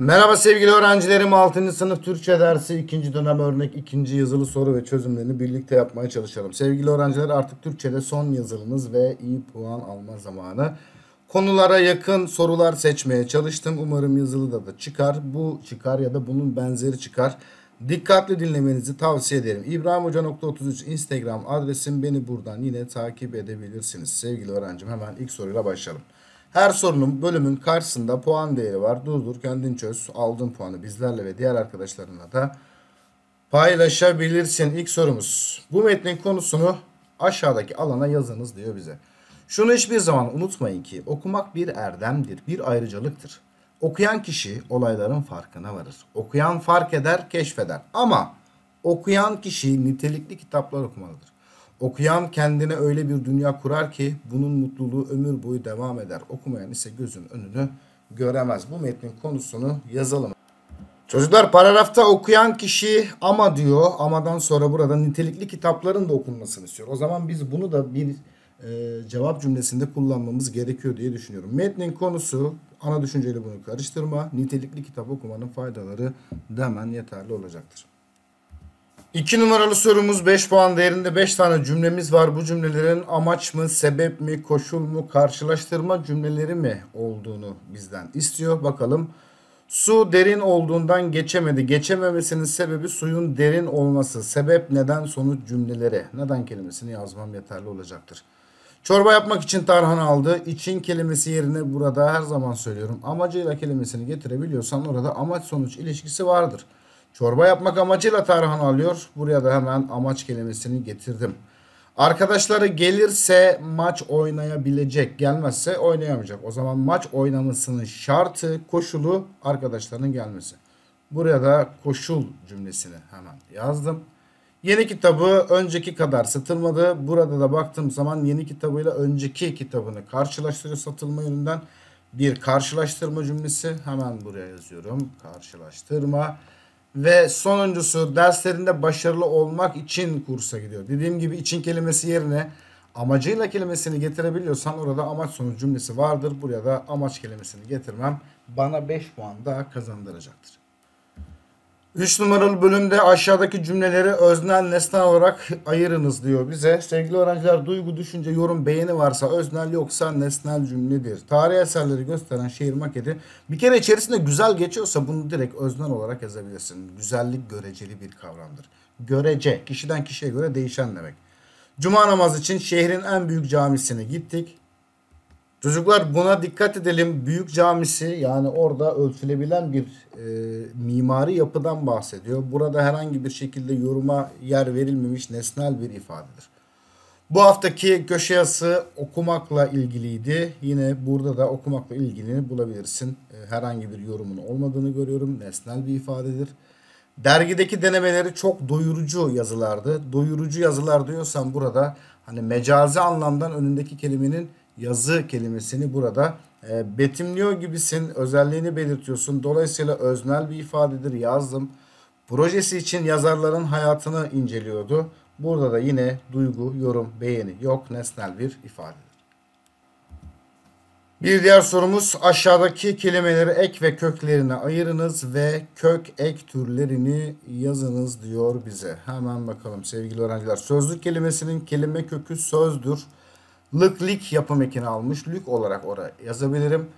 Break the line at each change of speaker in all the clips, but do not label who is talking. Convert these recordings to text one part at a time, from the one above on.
Merhaba sevgili öğrencilerim. 6. sınıf Türkçe dersi 2. dönem örnek 2. yazılı soru ve çözümlerini birlikte yapmaya çalışalım. Sevgili öğrenciler artık Türkçe'de son yazılımız ve iyi puan alma zamanı. Konulara yakın sorular seçmeye çalıştım. Umarım yazılıda da çıkar. Bu çıkar ya da bunun benzeri çıkar. Dikkatli dinlemenizi tavsiye ederim. İbrahimhoca.33 Instagram adresim. Beni buradan yine takip edebilirsiniz. Sevgili öğrencim hemen ilk soruyla başlayalım. Her sorunun bölümün karşısında puan değeri var. Dur dur, kendin çöz. Aldığın puanı bizlerle ve diğer arkadaşlarına da paylaşabilirsin. İlk sorumuz. Bu metnin konusunu aşağıdaki alana yazınız diyor bize. Şunu hiçbir zaman unutmayın ki okumak bir erdemdir, bir ayrıcalıktır. Okuyan kişi olayların farkına varır. Okuyan fark eder, keşfeder. Ama okuyan kişi nitelikli kitaplar okumalıdır. Okuyan kendine öyle bir dünya kurar ki bunun mutluluğu ömür boyu devam eder. Okumayan ise gözün önünü göremez. Bu metnin konusunu yazalım. Çocuklar paragrafta okuyan kişi ama diyor. Amadan sonra burada nitelikli kitapların da okunmasını istiyor. O zaman biz bunu da bir e, cevap cümlesinde kullanmamız gerekiyor diye düşünüyorum. Metnin konusu ana düşünceyle bunu karıştırma. Nitelikli kitap okumanın faydaları demen yeterli olacaktır. İki numaralı sorumuz 5 puan değerinde 5 tane cümlemiz var. Bu cümlelerin amaç mı, sebep mi, koşul mu, karşılaştırma cümleleri mi olduğunu bizden istiyor. Bakalım. Su derin olduğundan geçemedi. Geçememesinin sebebi suyun derin olması. Sebep neden sonuç cümleleri. Neden kelimesini yazmam yeterli olacaktır. Çorba yapmak için tarhana aldı. İçin kelimesi yerine burada her zaman söylüyorum. Amacıyla kelimesini getirebiliyorsan orada amaç sonuç ilişkisi vardır. Çorba yapmak amacıyla tarhan alıyor. Buraya da hemen amaç kelimesini getirdim. Arkadaşları gelirse maç oynayabilecek. Gelmezse oynayamayacak. O zaman maç oynamasının şartı, koşulu arkadaşlarının gelmesi. Buraya da koşul cümlesini hemen yazdım. Yeni kitabı önceki kadar satılmadı. Burada da baktığım zaman yeni kitabıyla önceki kitabını karşılaştırıyor satılma yönünden. Bir karşılaştırma cümlesi. Hemen buraya yazıyorum. Karşılaştırma. Karşılaştırma ve sonuncusu derslerinde başarılı olmak için kursa gidiyor. Dediğim gibi için kelimesi yerine amacıyla kelimesini getirebiliyorsan orada amaç sonuç cümlesi vardır. Buraya da amaç kelimesini getirmem bana 5 puan daha kazandıracaktır. 3 numaralı bölümde aşağıdaki cümleleri öznel nesnel olarak ayırınız diyor bize. Sevgili öğrenciler duygu, düşünce, yorum, beğeni varsa öznel yoksa nesnel cümledir. Tarih eserleri gösteren şehir maketi bir kere içerisinde güzel geçiyorsa bunu direkt öznel olarak yazabilirsin. Güzellik göreceli bir kavramdır. Görece kişiden kişiye göre değişen demek. Cuma namazı için şehrin en büyük camisine gittik. Çocuklar buna dikkat edelim. Büyük camisi yani orada ölçülebilen bir e, mimari yapıdan bahsediyor. Burada herhangi bir şekilde yoruma yer verilmemiş nesnel bir ifadedir. Bu haftaki köşe yazısı okumakla ilgiliydi. Yine burada da okumakla ilgili bulabilirsin. E, herhangi bir yorumun olmadığını görüyorum. Nesnel bir ifadedir. Dergideki denemeleri çok doyurucu yazılardı. Doyurucu yazılar diyorsan burada hani mecazi anlamdan önündeki kelimenin yazı kelimesini burada e, betimliyor gibisin. Özelliğini belirtiyorsun. Dolayısıyla öznel bir ifadedir. Yazdım. Projesi için yazarların hayatını inceliyordu. Burada da yine duygu, yorum, beğeni yok. Nesnel bir ifadedir. Bir diğer sorumuz aşağıdaki kelimeleri ek ve köklerine ayırınız ve kök ek türlerini yazınız diyor bize. Hemen bakalım sevgili öğrenciler. Sözlük kelimesinin kelime kökü sözdür lık lik yapım ekini almış. Lük olarak oraya yazabilirim.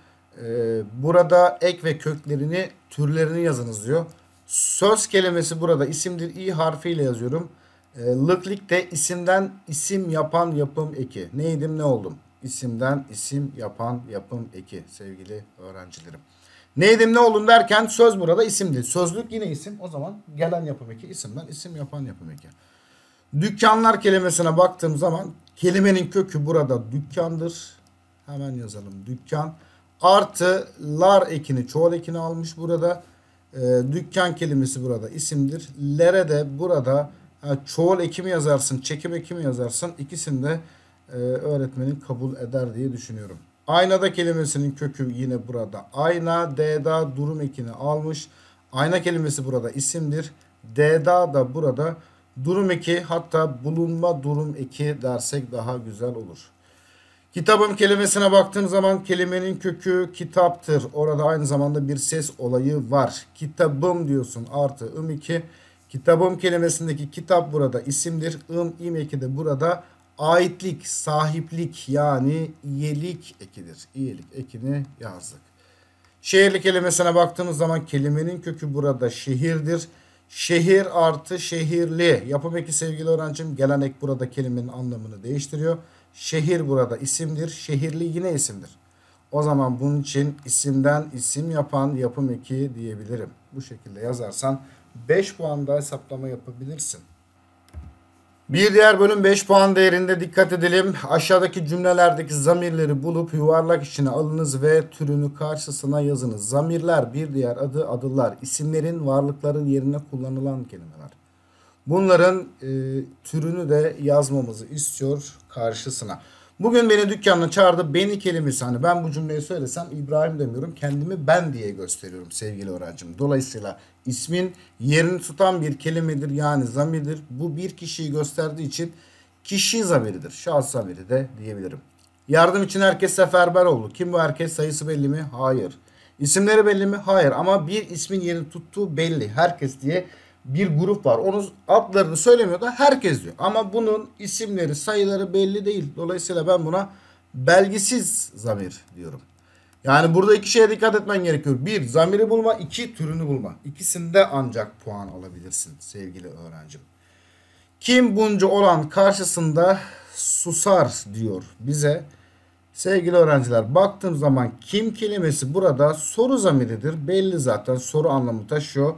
Ee, burada ek ve köklerini, türlerini yazınız diyor. Söz kelimesi burada isimdir. i harfiyle yazıyorum. Ee, lık lik de isimden isim yapan yapım eki. Neydim ne oldum? İsimden isim yapan yapım eki sevgili öğrencilerim. Neydim ne oldum derken söz burada isimdir Sözlük yine isim. O zaman gelen yapım eki isimden isim yapan yapım eki. Dükkanlar kelimesine baktığım zaman kelimenin kökü burada dükkandır. Hemen yazalım dükkan. Artı lar ekini çoğul ekini almış burada. E, dükkan kelimesi burada isimdir. Lere de burada yani çoğul ekimi yazarsın, çekim ekimi yazarsın. İkisini de e, öğretmenin kabul eder diye düşünüyorum. Aynada kelimesinin kökü yine burada. Ayna, deda, durum ekini almış. Ayna kelimesi burada isimdir. Deda da burada Durum eki hatta bulunma durum eki dersek daha güzel olur. Kitabım kelimesine baktığım zaman kelimenin kökü kitaptır. Orada aynı zamanda bir ses olayı var. Kitabım diyorsun artı ım iki. Kitabım kelimesindeki kitap burada isimdir. Im im eki de burada aitlik, sahiplik yani iyilik ekidir. İyilik ekini yazdık. Şehirli kelimesine baktığımız zaman kelimenin kökü burada şehirdir. Şehir artı şehirli. Yapım eki sevgili öğrencim gelenek burada kelimenin anlamını değiştiriyor. Şehir burada isimdir. Şehirli yine isimdir. O zaman bunun için isimden isim yapan yapım eki diyebilirim. Bu şekilde yazarsan 5 puanda hesaplama yapabilirsin. Bir diğer bölüm 5 puan değerinde dikkat edelim. Aşağıdaki cümlelerdeki zamirleri bulup yuvarlak içine alınız ve türünü karşısına yazınız. Zamirler bir diğer adı adıllar, isimlerin varlıkların yerine kullanılan kelimeler. Bunların e, türünü de yazmamızı istiyor karşısına. Bugün beni dükkanına çağırdı. Beni kelimesi hani ben bu cümleyi söylesem İbrahim demiyorum. Kendimi ben diye gösteriyorum sevgili öğrencim. Dolayısıyla ismin yerini tutan bir kelimedir yani zamirdir. Bu bir kişiyi gösterdiği için kişi zamiridir. Şahıs zamiri de diyebilirim. Yardım için herkes seferber oldu. Kim bu herkes sayısı belli mi? Hayır. İsimleri belli mi? Hayır. Ama bir ismin yerini tuttuğu belli. Herkes diye bir grup var. Onun adlarını söylemiyor da herkes diyor. Ama bunun isimleri, sayıları belli değil. Dolayısıyla ben buna belgisiz zamir diyorum. Yani burada iki şeye dikkat etmen gerekiyor. Bir, zamiri bulma. iki türünü bulma. İkisinde ancak puan alabilirsin sevgili öğrencim. Kim bunca olan karşısında susar diyor bize. Sevgili öğrenciler baktığım zaman kim kelimesi burada soru zamiridir. Belli zaten soru anlamı taşıyor.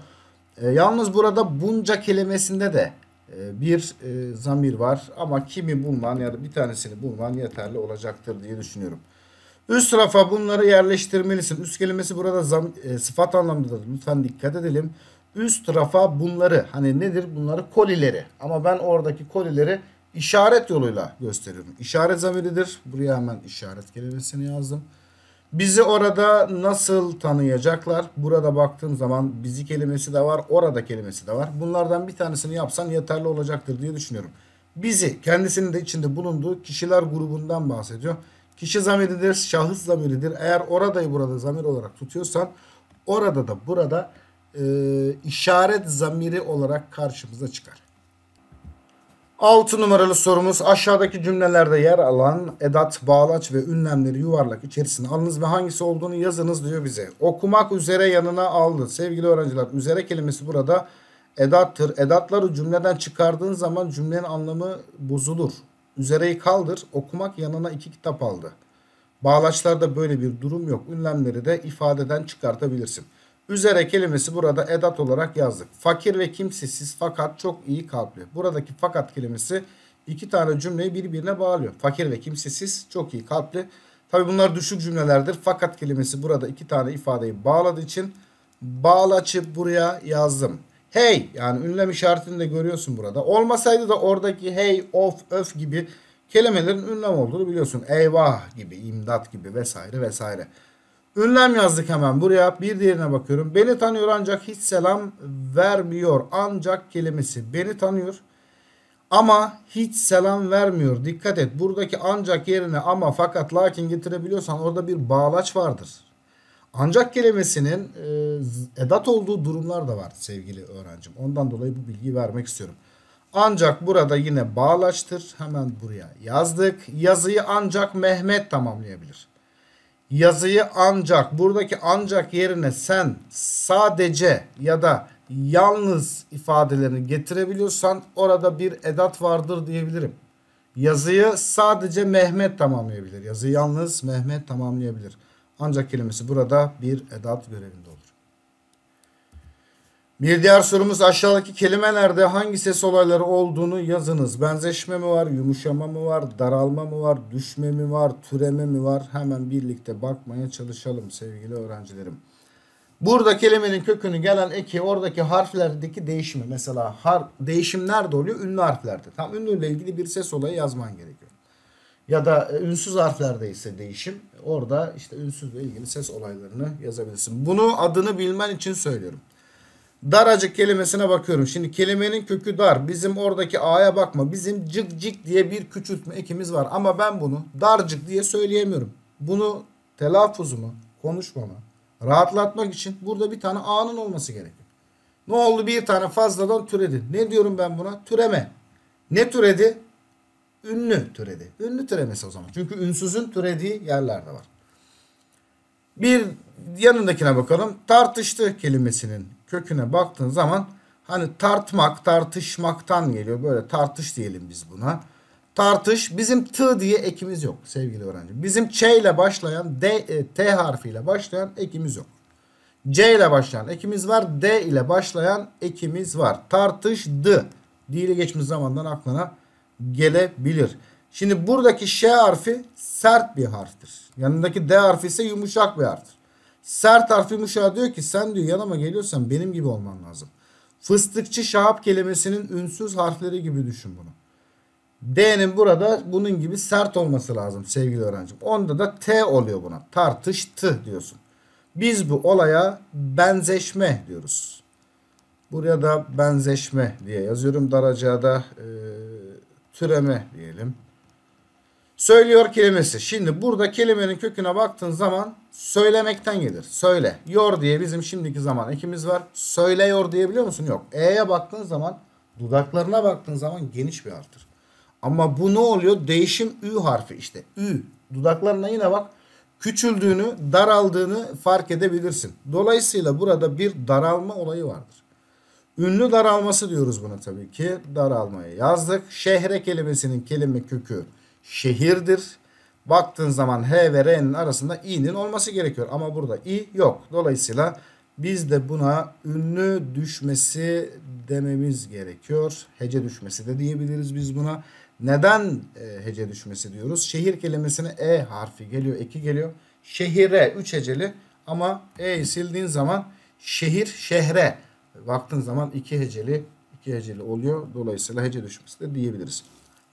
E, yalnız burada bunca kelimesinde de e, bir e, zamir var. Ama kimi bulman ya da bir tanesini bulman yeterli olacaktır diye düşünüyorum. Üst rafa bunları yerleştirmelisin. Üst kelimesi burada zam, e, sıfat anlamındadır. Lütfen dikkat edelim. Üst rafa bunları hani nedir? Bunları kolileri. Ama ben oradaki kolileri işaret yoluyla gösteriyorum. İşaret zamiridir. Buraya hemen işaret kelimesini yazdım. Bizi orada nasıl tanıyacaklar? Burada baktığım zaman bizi kelimesi de var, orada kelimesi de var. Bunlardan bir tanesini yapsan yeterli olacaktır diye düşünüyorum. Bizi kendisinin de içinde bulunduğu kişiler grubundan bahsediyor kişi zamiridir, şahıs zamiridir. Eğer oradayı burada zamir olarak tutuyorsan orada da burada e, işaret zamiri olarak karşımıza çıkar. 6 numaralı sorumuz aşağıdaki cümlelerde yer alan edat, bağlaç ve ünlemleri yuvarlak içerisine alınız ve hangisi olduğunu yazınız diyor bize. Okumak üzere yanına aldı. Sevgili öğrenciler üzere kelimesi burada edattır. Edatları cümleden çıkardığın zaman cümlenin anlamı bozulur. Üzereyi kaldır, okumak yanına iki kitap aldı. Bağlaçlarda böyle bir durum yok. Ünlemleri de ifadeden çıkartabilirsin. Üzere kelimesi burada edat olarak yazdık. Fakir ve kimsesiz fakat çok iyi kalpli. Buradaki fakat kelimesi iki tane cümleyi birbirine bağlıyor. Fakir ve kimsesiz çok iyi kalpli. Tabi bunlar düşük cümlelerdir. Fakat kelimesi burada iki tane ifadeyi bağladığı için bağlaçı buraya yazdım hey yani ünlem işaretini de görüyorsun burada. Olmasaydı da oradaki hey, of, öf gibi kelimelerin ünlem olduğunu biliyorsun. Eyvah gibi, imdat gibi vesaire vesaire. Ünlem yazdık hemen buraya. Bir diğerine bakıyorum. Beni tanıyor ancak hiç selam vermiyor. Ancak kelimesi beni tanıyor. Ama hiç selam vermiyor. Dikkat et. Buradaki ancak yerine ama fakat lakin getirebiliyorsan orada bir bağlaç vardır. Ancak kelimesinin e, edat olduğu durumlar da var sevgili öğrencim. Ondan dolayı bu bilgiyi vermek istiyorum. Ancak burada yine bağlaştır Hemen buraya yazdık. Yazıyı ancak Mehmet tamamlayabilir. Yazıyı ancak buradaki ancak yerine sen sadece ya da yalnız ifadelerini getirebiliyorsan orada bir edat vardır diyebilirim. Yazıyı sadece Mehmet tamamlayabilir. Yazı yalnız Mehmet tamamlayabilir. Ancak kelimesi burada bir edat görevinde olur. Bir diğer sorumuz aşağıdaki kelimelerde hangi ses olayları olduğunu yazınız. Benzeşme mi var, yumuşama mı var, daralma mı var, düşme mi var, türeme mi var? Hemen birlikte bakmaya çalışalım sevgili öğrencilerim. Burada kelimenin kökünü gelen eki oradaki harflerdeki değişimi. Mesela har değişim nerede oluyor? Ünlü harflerde. Tam ünlüyle ilgili bir ses olayı yazman gerekiyor ya da e, ünsüz harflerde ise değişim. Orada işte ünsüzle ilgili ses olaylarını yazabilirsin. Bunu adını bilmen için söylüyorum. Daracık kelimesine bakıyorum. Şimdi kelimenin kökü dar. Bizim oradaki A'ya bakma. Bizim cık cık diye bir küçültme ekimiz var. Ama ben bunu darcık diye söyleyemiyorum. Bunu telaffuzumu, konuşmama, rahatlatmak için burada bir tane A'nın olması gerekiyor. Ne oldu bir tane fazladan türedi. Ne diyorum ben buna? Türeme. Ne türedi? ünlü türedi. Ünlü türemesi o zaman. Çünkü ünsüzün türediği yerler de var. Bir yanındakine bakalım. Tartıştı kelimesinin köküne baktığın zaman hani tartmak, tartışmaktan geliyor. Böyle tartış diyelim biz buna. Tartış bizim t diye ekimiz yok sevgili öğrenci. Bizim ç ile başlayan d, e, t harfiyle başlayan ekimiz yok. C ile başlayan ekimiz var. D ile başlayan ekimiz var. Tartışdı. D ile geçmiş zamandan aklına gelebilir. Şimdi buradaki Ş harfi sert bir harftir. Yanındaki D harfi ise yumuşak bir harftir. Sert harfi yumuşağı diyor ki sen diyor yanıma geliyorsan benim gibi olman lazım. Fıstıkçı şahap kelimesinin ünsüz harfleri gibi düşün bunu. D'nin burada bunun gibi sert olması lazım sevgili öğrencim. Onda da T oluyor buna. Tartıştı diyorsun. Biz bu olaya benzeşme diyoruz. Buraya da benzeşme diye yazıyorum. Daracada e, türeme diyelim. Söylüyor kelimesi. Şimdi burada kelimenin köküne baktığın zaman söylemekten gelir. Söyle. Yor diye bizim şimdiki zaman ekimiz var. Söyleyor diyebiliyor musun? Yok. E'ye baktığın zaman dudaklarına baktığın zaman geniş bir harftir. Ama bu ne oluyor? Değişim Ü harfi işte. Ü. Dudaklarına yine bak. Küçüldüğünü, daraldığını fark edebilirsin. Dolayısıyla burada bir daralma olayı vardır. Ünlü daralması diyoruz buna tabii ki. Daralmayı yazdık. Şehre kelimesinin kelime kökü şehirdir. Baktığın zaman H ve R'nin arasında i'nin olması gerekiyor. Ama burada i yok. Dolayısıyla biz de buna ünlü düşmesi dememiz gerekiyor. Hece düşmesi de diyebiliriz biz buna. Neden e, hece düşmesi diyoruz? Şehir kelimesine E harfi geliyor, eki geliyor. Şehire üç heceli ama E'yi sildiğin zaman şehir şehre baktığın zaman iki heceli iki heceli oluyor. Dolayısıyla hece düşmesi de diyebiliriz.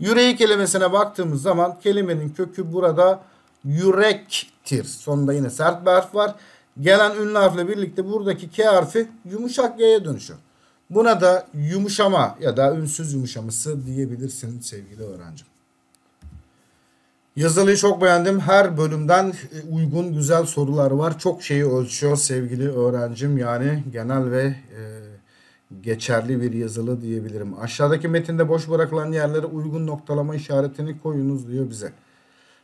Yüreği kelimesine baktığımız zaman kelimenin kökü burada yürektir. Sonunda yine sert bir harf var. Gelen ünlü harfle birlikte buradaki K harfi yumuşak Y'ye dönüşüyor. Buna da yumuşama ya da ünsüz yumuşaması diyebilirsin sevgili öğrencim. Yazılıyı çok beğendim. Her bölümden e, uygun güzel sorular var. Çok şeyi ölçüyor sevgili öğrencim. Yani genel ve e, geçerli bir yazılı diyebilirim. Aşağıdaki metinde boş bırakılan yerlere uygun noktalama işaretini koyunuz diyor bize.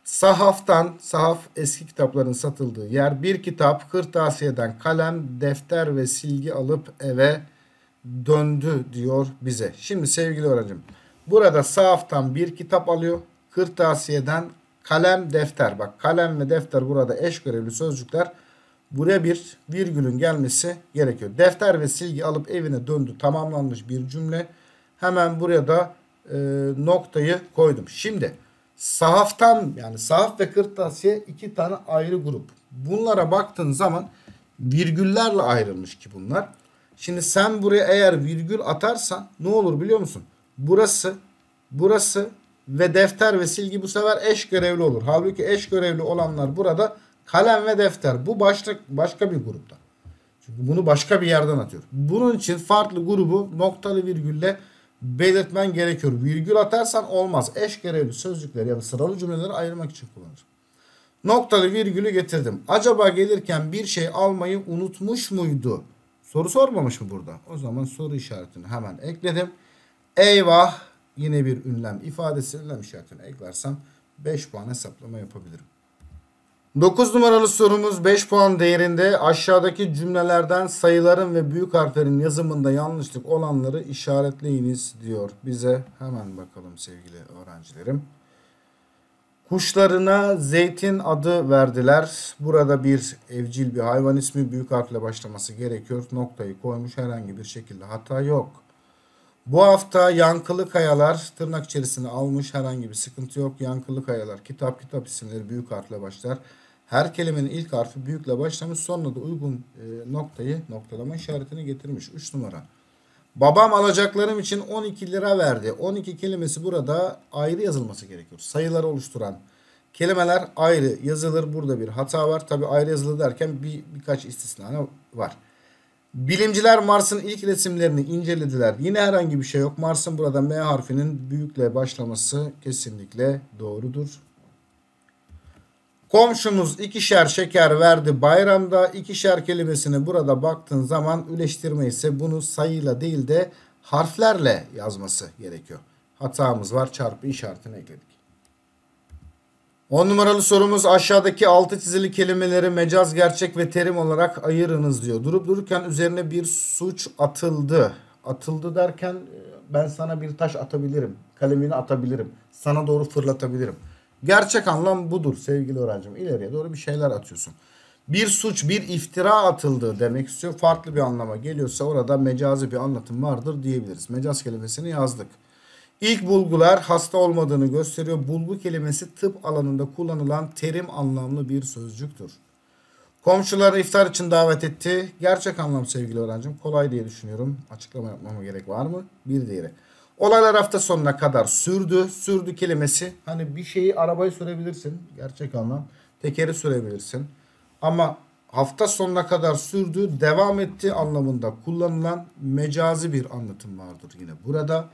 Sahaftan, sahaf eski kitapların satıldığı yer. Bir kitap kırtasiyeden kalem, defter ve silgi alıp eve döndü diyor bize. Şimdi sevgili öğrencim burada sahaftan bir kitap alıyor. Kırtasiyeden kalem defter. Bak kalem ve defter burada eş görevli sözcükler. Buraya bir virgülün gelmesi gerekiyor. Defter ve silgi alıp evine döndü. Tamamlanmış bir cümle. Hemen buraya da e, noktayı koydum. Şimdi sahaftan yani sahaf ve kırtasiye iki tane ayrı grup. Bunlara baktığın zaman virgüllerle ayrılmış ki bunlar. Şimdi sen buraya eğer virgül atarsan ne olur biliyor musun? Burası, burası ve defter ve silgi bu sefer eş görevli olur. Halbuki eş görevli olanlar burada kalem ve defter. Bu başta, başka bir grupta. Çünkü bunu başka bir yerden atıyor. Bunun için farklı grubu noktalı virgülle belirtmen gerekiyor. Virgül atarsan olmaz. Eş görevli sözcükleri yani sıralı cümleleri ayırmak için kullanır. Noktalı virgülü getirdim. Acaba gelirken bir şey almayı unutmuş muydu? Soru sormamış mı burada? O zaman soru işaretini hemen ekledim. Eyvah yine bir ünlem ifadesi ünlem işaretini eklersem 5 puan hesaplama yapabilirim. 9 numaralı sorumuz 5 puan değerinde aşağıdaki cümlelerden sayıların ve büyük harflerin yazımında yanlışlık olanları işaretleyiniz diyor. Bize hemen bakalım sevgili öğrencilerim. Kuşlarına zeytin adı verdiler. Burada bir evcil bir hayvan ismi büyük harfle başlaması gerekiyor. Noktayı koymuş herhangi bir şekilde hata yok. Bu hafta Yankılı Kayalar tırnak içerisine almış herhangi bir sıkıntı yok. Yankılı Kayalar kitap kitap isimleri büyük harfle başlar. Her kelimenin ilk harfi büyükle başlamış sonra da uygun e, noktayı noktalama işaretini getirmiş. 3 numara. Babam alacaklarım için 12 lira verdi. 12 kelimesi burada ayrı yazılması gerekiyor. Sayıları oluşturan kelimeler ayrı yazılır. Burada bir hata var. Tabi ayrı yazılı derken bir, birkaç istisna var. Bilimciler Mars'ın ilk resimlerini incelediler. Yine herhangi bir şey yok. Mars'ın burada M harfinin büyükle başlaması kesinlikle doğrudur. Komşumuz ikişer şeker verdi bayramda. ikişer kelimesini burada baktığın zaman üleştirme ise bunu sayıyla değil de harflerle yazması gerekiyor. Hatamız var çarpı işaretini ekledik. 10 numaralı sorumuz aşağıdaki altı çizili kelimeleri mecaz, gerçek ve terim olarak ayırınız diyor. Durup dururken üzerine bir suç atıldı. Atıldı derken e, ben sana bir taş atabilirim. Kalemini atabilirim. Sana doğru fırlatabilirim. Gerçek anlam budur sevgili öğrencim. İleriye doğru bir şeyler atıyorsun. Bir suç, bir iftira atıldı demek istiyor. Farklı bir anlama geliyorsa orada mecazi bir anlatım vardır diyebiliriz. Mecaz kelimesini yazdık. İlk bulgular hasta olmadığını gösteriyor. Bulgu kelimesi tıp alanında kullanılan terim anlamlı bir sözcüktür. Komşuları iftar için davet etti. Gerçek anlam sevgili öğrencim. Kolay diye düşünüyorum. Açıklama yapmama gerek var mı? Bir diğeri. Olaylar hafta sonuna kadar sürdü. Sürdü kelimesi. Hani bir şeyi arabayı sürebilirsin. Gerçek anlam. Tekeri sürebilirsin. Ama hafta sonuna kadar sürdü. Devam etti anlamında kullanılan mecazi bir anlatım vardır yine burada. Burada.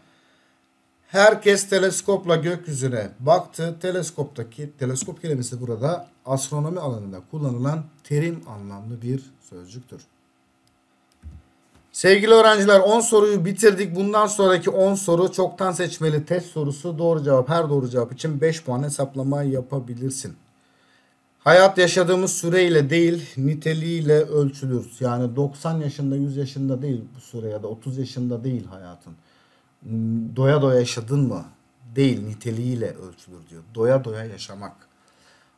Herkes teleskopla gökyüzüne baktı. Teleskoptaki teleskop kelimesi burada astronomi alanında kullanılan terim anlamlı bir sözcüktür. Sevgili öğrenciler 10 soruyu bitirdik. Bundan sonraki 10 soru çoktan seçmeli test sorusu. Doğru cevap her doğru cevap için 5 puan hesaplama yapabilirsin. Hayat yaşadığımız süreyle değil niteliğiyle ölçülür. Yani 90 yaşında 100 yaşında değil bu süre ya da 30 yaşında değil hayatın doya doya yaşadın mı? Değil niteliğiyle ölçülür diyor. Doya doya yaşamak.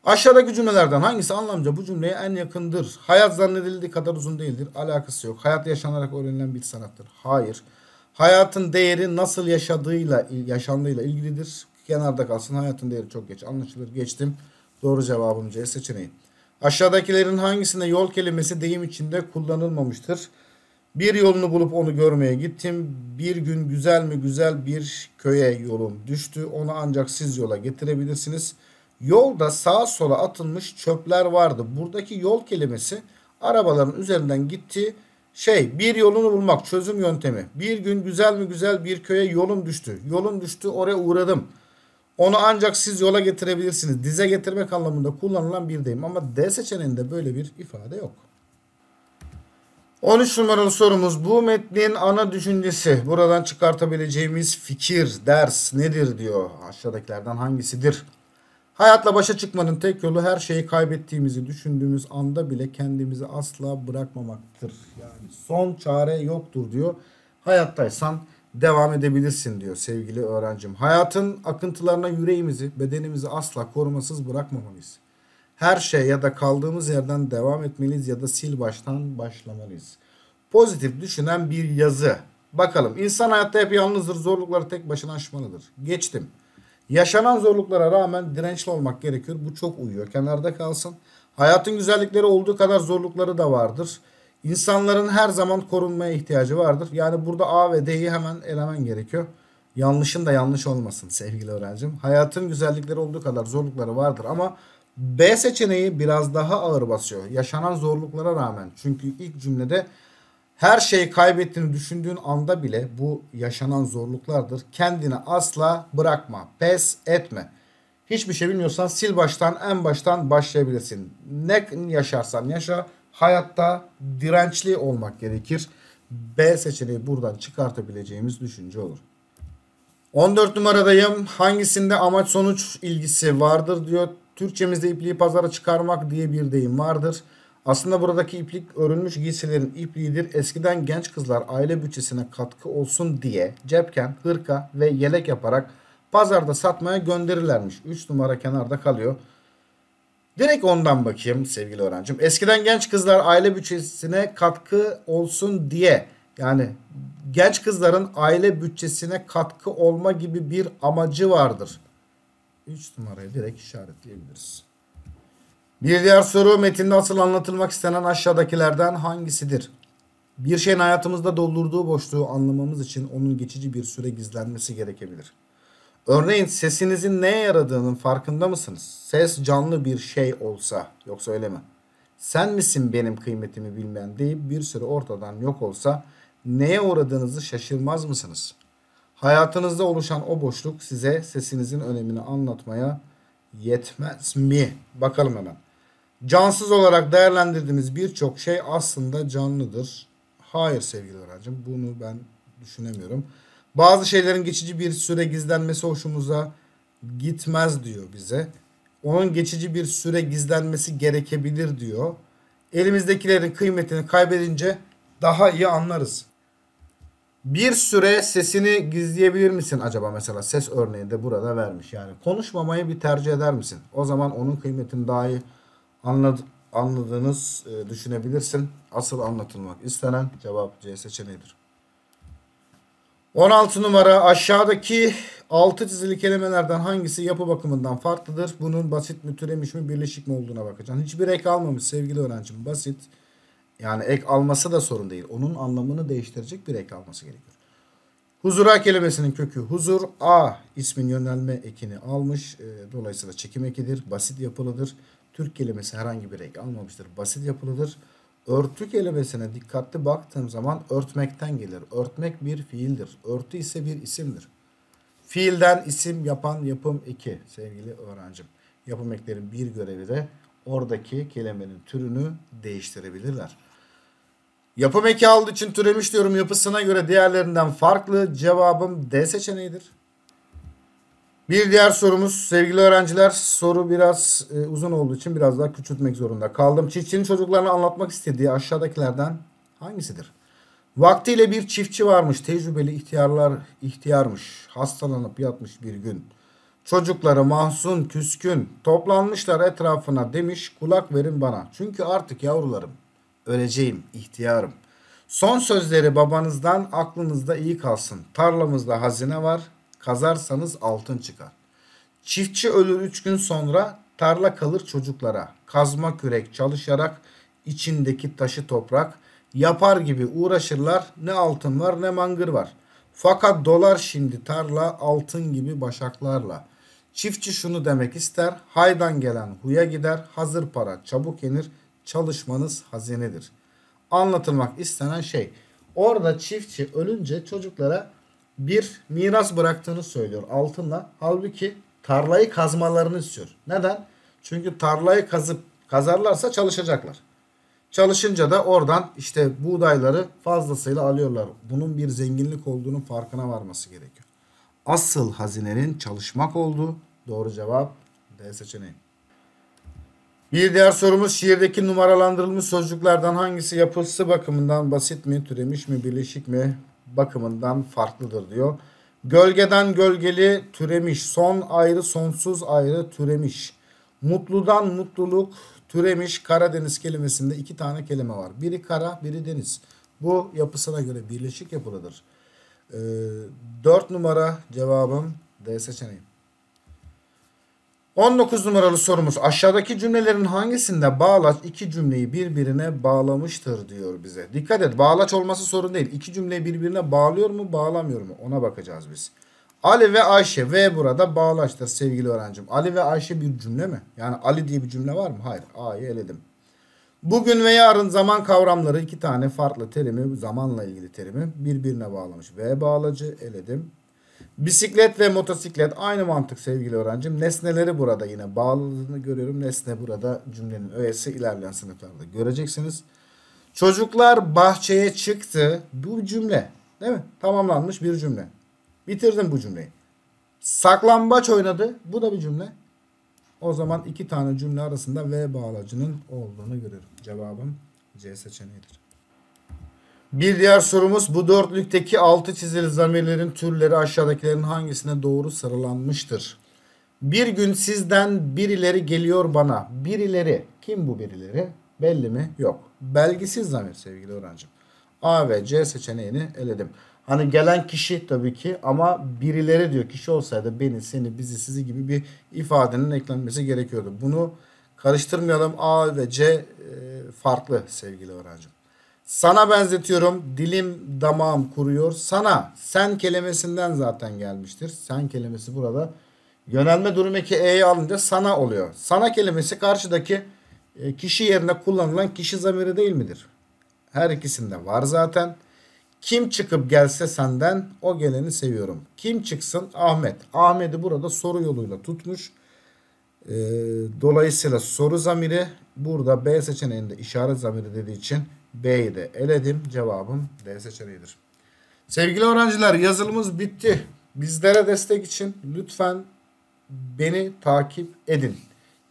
Aşağıdaki cümlelerden hangisi anlamca bu cümleye en yakındır? Hayat zannedildiği kadar uzun değildir. Alakası yok. Hayat yaşanarak öğrenilen bir sanattır. Hayır. Hayatın değeri nasıl yaşadığıyla, yaşandığıyla ilgilidir. Kenarda kalsın. Hayatın değeri çok geç anlaşılır. Geçtim. Doğru cevabım C seçeneği. Aşağıdakilerin hangisinde yol kelimesi deyim içinde kullanılmamıştır? Bir yolunu bulup onu görmeye gittim. Bir gün güzel mi güzel bir köye yolum düştü. Onu ancak siz yola getirebilirsiniz. Yolda sağa sola atılmış çöpler vardı. Buradaki yol kelimesi arabaların üzerinden gitti. Şey bir yolunu bulmak çözüm yöntemi. Bir gün güzel mi güzel bir köye yolum düştü. Yolum düştü oraya uğradım. Onu ancak siz yola getirebilirsiniz. Dize getirmek anlamında kullanılan bir deyim. Ama D seçeneğinde böyle bir ifade yok. 13 numaralı sorumuz bu metnin ana düşüncesi buradan çıkartabileceğimiz fikir, ders nedir diyor. Aşağıdakilerden hangisidir? Hayatla başa çıkmanın tek yolu her şeyi kaybettiğimizi düşündüğümüz anda bile kendimizi asla bırakmamaktır. Yani son çare yoktur diyor. Hayattaysan devam edebilirsin diyor sevgili öğrencim. Hayatın akıntılarına yüreğimizi, bedenimizi asla korumasız bırakmamalıyız her şey ya da kaldığımız yerden devam etmeliyiz ya da sil baştan başlamalıyız. Pozitif düşünen bir yazı. Bakalım insan hayatta hep yalnızdır zorlukları tek başına aşmalıdır. Geçtim. Yaşanan zorluklara rağmen dirençli olmak gerekiyor. Bu çok uyuyor. Kenarda kalsın. Hayatın güzellikleri olduğu kadar zorlukları da vardır. İnsanların her zaman korunmaya ihtiyacı vardır. Yani burada A ve D'yi hemen elemen gerekiyor. Yanlışın da yanlış olmasın sevgili öğrencim. Hayatın güzellikleri olduğu kadar zorlukları vardır ama B seçeneği biraz daha ağır basıyor. Yaşanan zorluklara rağmen. Çünkü ilk cümlede her şeyi kaybettiğini düşündüğün anda bile bu yaşanan zorluklardır. Kendini asla bırakma, pes etme. Hiçbir şey bilmiyorsan sil baştan, en baştan başlayabilirsin. Ne yaşarsan yaşa, hayatta dirençli olmak gerekir. B seçeneği buradan çıkartabileceğimiz düşünce olur. 14 numaradayım. Hangisinde amaç sonuç ilgisi vardır diyor. Türkçemizde ipliği pazara çıkarmak diye bir deyim vardır. Aslında buradaki iplik örülmüş giysilerin ipliğidir. Eskiden genç kızlar aile bütçesine katkı olsun diye cepken, hırka ve yelek yaparak pazarda satmaya gönderilermiş. 3 numara kenarda kalıyor. Direkt ondan bakayım sevgili öğrencim. Eskiden genç kızlar aile bütçesine katkı olsun diye yani genç kızların aile bütçesine katkı olma gibi bir amacı vardır. 3 numarayı direkt işaretleyebiliriz. Bir diğer soru metinde asıl anlatılmak istenen aşağıdakilerden hangisidir? Bir şeyin hayatımızda doldurduğu boşluğu anlamamız için onun geçici bir süre gizlenmesi gerekebilir. Örneğin sesinizin neye yaradığının farkında mısınız? Ses canlı bir şey olsa yoksa öyle mi? Sen misin benim kıymetimi bilmeyen deyip bir süre ortadan yok olsa neye uğradığınızı şaşırmaz mısınız?'' Hayatınızda oluşan o boşluk size sesinizin önemini anlatmaya yetmez mi? Bakalım hemen. Cansız olarak değerlendirdiğimiz birçok şey aslında canlıdır. Hayır sevgili öğrencim bunu ben düşünemiyorum. Bazı şeylerin geçici bir süre gizlenmesi hoşumuza gitmez diyor bize. Onun geçici bir süre gizlenmesi gerekebilir diyor. Elimizdekilerin kıymetini kaybedince daha iyi anlarız bir süre sesini gizleyebilir misin acaba mesela ses örneği de burada vermiş yani konuşmamayı bir tercih eder misin o zaman onun kıymetini daha iyi anlad anladığınız e, düşünebilirsin asıl anlatılmak istenen cevap C seçeneğidir 16 numara aşağıdaki 6 çizili kelimelerden hangisi yapı bakımından farklıdır bunun basit mi türemiş mi birleşik mi olduğuna bakacaksın hiçbir ek almamış sevgili öğrencim basit yani ek alması da sorun değil. Onun anlamını değiştirecek bir ek alması gerekiyor. Huzura kelimesinin kökü huzur. A ismin yönelme ekini almış. E, dolayısıyla çekim ekidir. Basit yapılıdır. Türk kelimesi herhangi bir ek almamıştır. Basit yapılıdır. Örtü kelimesine dikkatli baktığım zaman örtmekten gelir. Örtmek bir fiildir. Örtü ise bir isimdir. Fiilden isim yapan yapım iki sevgili öğrencim. Yapım eklerin bir görevi de oradaki kelimenin türünü değiştirebilirler. Yapı meki aldığı için türemiş diyorum yapısına göre diğerlerinden farklı. Cevabım D seçeneğidir. Bir diğer sorumuz sevgili öğrenciler soru biraz e, uzun olduğu için biraz daha küçültmek zorunda kaldım. Çiftçinin çocuklarına anlatmak istediği aşağıdakilerden hangisidir? Vaktiyle bir çiftçi varmış tecrübeli ihtiyarlar ihtiyarmış hastalanıp yatmış bir gün. Çocukları mahzun küskün toplanmışlar etrafına demiş kulak verin bana çünkü artık yavrularım öleceğim ihtiyarım. Son sözleri babanızdan aklınızda iyi kalsın. Tarlamızda hazine var. Kazarsanız altın çıkar. Çiftçi ölür üç gün sonra tarla kalır çocuklara. Kazma kürek çalışarak içindeki taşı toprak yapar gibi uğraşırlar. Ne altın var ne mangır var. Fakat dolar şimdi tarla altın gibi başaklarla. Çiftçi şunu demek ister. Haydan gelen huya gider. Hazır para çabuk yenir çalışmanız hazinedir. Anlatılmak istenen şey. Orada çiftçi ölünce çocuklara bir miras bıraktığını söylüyor altınla. Halbuki tarlayı kazmalarını istiyor. Neden? Çünkü tarlayı kazıp kazarlarsa çalışacaklar. Çalışınca da oradan işte buğdayları fazlasıyla alıyorlar. Bunun bir zenginlik olduğunun farkına varması gerekiyor. Asıl hazinenin çalışmak olduğu doğru cevap D seçeneği. Bir diğer sorumuz şiirdeki numaralandırılmış sözcüklerden hangisi yapısı bakımından basit mi, türemiş mi, birleşik mi bakımından farklıdır diyor. Gölgeden gölgeli türemiş, son ayrı sonsuz ayrı türemiş. Mutludan mutluluk türemiş Karadeniz kelimesinde iki tane kelime var. Biri kara, biri deniz. Bu yapısına göre birleşik yapılıdır. 4 ee, numara cevabım D seçeneği. 19 numaralı sorumuz aşağıdaki cümlelerin hangisinde bağlaç iki cümleyi birbirine bağlamıştır diyor bize. Dikkat et bağlaç olması sorun değil. İki cümleyi birbirine bağlıyor mu bağlamıyor mu ona bakacağız biz. Ali ve Ayşe ve burada bağlaçtır sevgili öğrencim. Ali ve Ayşe bir cümle mi? Yani Ali diye bir cümle var mı? Hayır A'yı eledim. Bugün ve yarın zaman kavramları iki tane farklı terimi zamanla ilgili terimi birbirine bağlamış. Ve bağlacı eledim. Bisiklet ve motosiklet aynı mantık sevgili öğrencim. Nesneleri burada yine bağlılığını görüyorum. Nesne burada cümlenin öğesi ilerleyen sınıflarda göreceksiniz. Çocuklar bahçeye çıktı. Bu cümle değil mi? Tamamlanmış bir cümle. Bitirdim bu cümleyi. Saklambaç oynadı. Bu da bir cümle. O zaman iki tane cümle arasında V bağlacının olduğunu görüyorum. Cevabım C seçeneğidir. Bir diğer sorumuz bu dörtlükteki altı çizili zamirlerin türleri aşağıdakilerin hangisine doğru sıralanmıştır? Bir gün sizden birileri geliyor bana. Birileri. Kim bu birileri? Belli mi? Yok. Belgisiz zamir sevgili öğrencim. A ve C seçeneğini eledim. Hani gelen kişi tabii ki ama birileri diyor kişi olsaydı beni, seni, bizi, sizi gibi bir ifadenin eklenmesi gerekiyordu. Bunu karıştırmayalım. A ve C e, farklı sevgili öğrencim. Sana benzetiyorum. Dilim damağım kuruyor. Sana. Sen kelimesinden zaten gelmiştir. Sen kelimesi burada. Yönelme durumu ki e'yi alınca sana oluyor. Sana kelimesi karşıdaki e, kişi yerine kullanılan kişi zamiri değil midir? Her ikisinde var zaten. Kim çıkıp gelse senden o geleni seviyorum. Kim çıksın? Ahmet. Ahmet'i burada soru yoluyla tutmuş. E, dolayısıyla soru zamiri burada B seçeneğinde işaret zamiri dediği için B'yi de eledim. Cevabım D seçeneğidir. Sevgili öğrenciler yazılımız bitti. Bizlere destek için lütfen beni takip edin.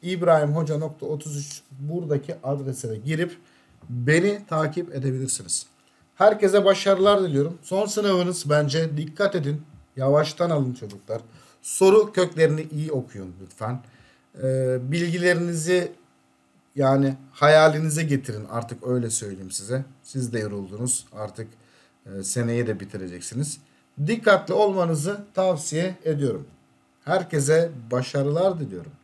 İbrahimhoca.33 buradaki adresine girip beni takip edebilirsiniz. Herkese başarılar diliyorum. Son sınavınız bence dikkat edin. Yavaştan alın çocuklar. Soru köklerini iyi okuyun lütfen. Ee, bilgilerinizi yani hayalinize getirin artık öyle söyleyeyim size. Siz de yoruldunuz artık e, seneye de bitireceksiniz. Dikkatli olmanızı tavsiye ediyorum. Herkese başarılar diliyorum.